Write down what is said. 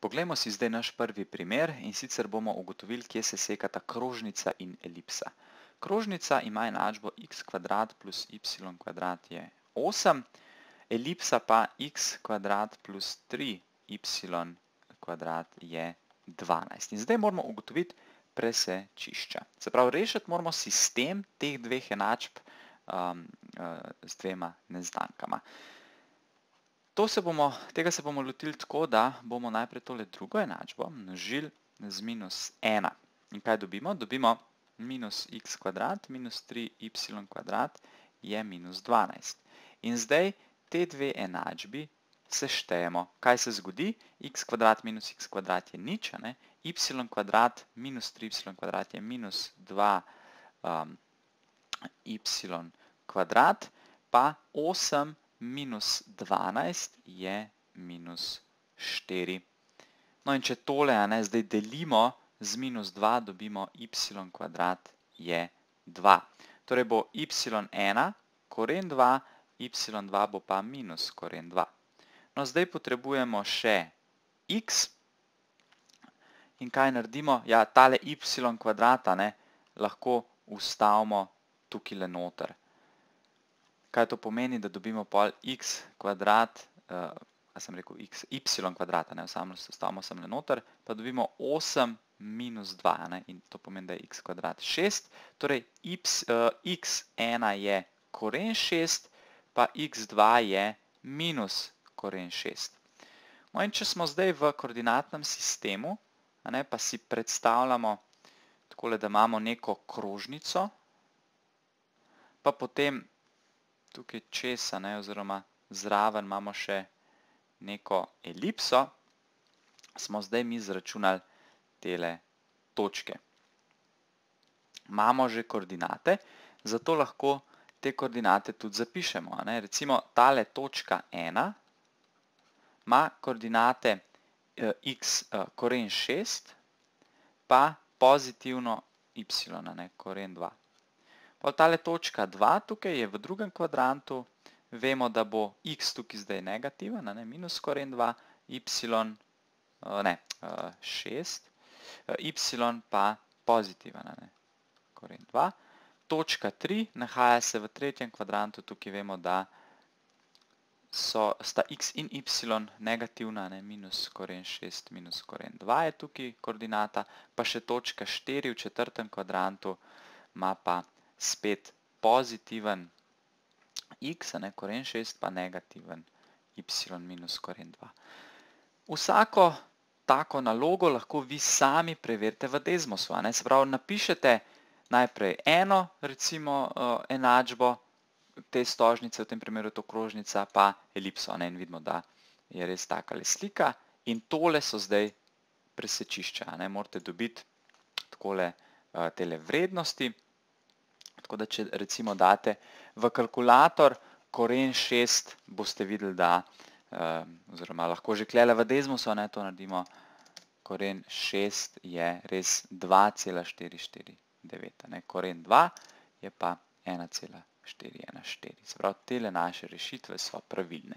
Poglejmo si zdaj naš prvi primer in sicer bomo ugotovili, kje se sekata krožnica in elipsa. Krožnica ima enačbo x kvadrat plus y kvadrat je 8, elipsa pa x kvadrat plus 3y kvadrat je 12. In zdaj moramo ugotoviti presečišča. Zaprav rešiti moramo sistem teh dveh enačb um, uh, z dvema neznankama. Zdaj, To se bomo, tega se bomo lotili tako, da bomo najprej tole drugo enačbo množili z minus 1. In kaj dobimo? Dobimo minus x kvadrat minus 3y kvadrat je minus 12. In zdaj te dve enačbi se štejemo. Kaj se zgodi? x kvadrat minus x kvadrat je nič, y kvadrat minus 3y kvadrat je minus 2y um, kvadrat, pa 8 kvadrat minus 12 je minus 4. No in če tole zdaj delimo z minus 2, dobimo y kvadrat je 2. Torej bo y1 koren 2, y2 bo pa minus koren 2. No zdaj potrebujemo še x. In kaj naredimo? Ja, tale y kvadrata lahko ustavimo tukaj le noter. Kaj to pomeni, da dobimo pol x kvadrat, eh, a sem rekel x, y kvadrat, ne, ostavimo sem le noter, pa dobimo 8 minus 2, in to pomeni, da je x kvadrat 6, torej eh, x1 je koren 6, pa x2 je minus koren 6. No in če smo zdaj v koordinatnem sistemu, pa si predstavljamo takole, da imamo neko krožnico, pa potem tukaj česa, ne, oziroma zraven imamo še neko elipso, smo zdaj mi zračunali tele točke. Imamo že koordinate, zato lahko te koordinate tudi zapišemo. Recimo, tale točka 1 ima koordinate eh, x eh, koren 6, pa pozitivno y, koren 2. Pol tale točka 2 tukaj je v drugem kvadrantu, vemo, da bo x tukaj zdaj negativen, ne, minus koren 2, y, eh, ne, 6, eh, eh, y pa pozitiven, ne, koren 2. Točka 3 nahaja se v tretjem kvadrantu, tukaj vemo, da sta x in y negativna, minus koren 6, minus koren 2 je tukaj koordinata, pa še točka 4 v četrtem kvadrantu ima pa negativna spet pozitiven x, ne, koren 6, pa negativen y minus koren 2. Vsako tako nalogo lahko vi sami preverite v Desmosu. Se pravi, napišete najprej eno, recimo, e, enačbo te stožnice, v tem primeru je to krožnica, pa elipso. In vidimo, da je res taka le slika. In tole so zdaj presečišča. Morate dobiti takole e, tele vrednosti. Tako da, če recimo date v kalkulator koren 6, boste videli, da, eh, oziroma lahko že klele v Desmoso, to naredimo, koren 6 je res 2,449. Koren 2 je pa 1,414. Se pravi, tele naše rešitve so pravilne.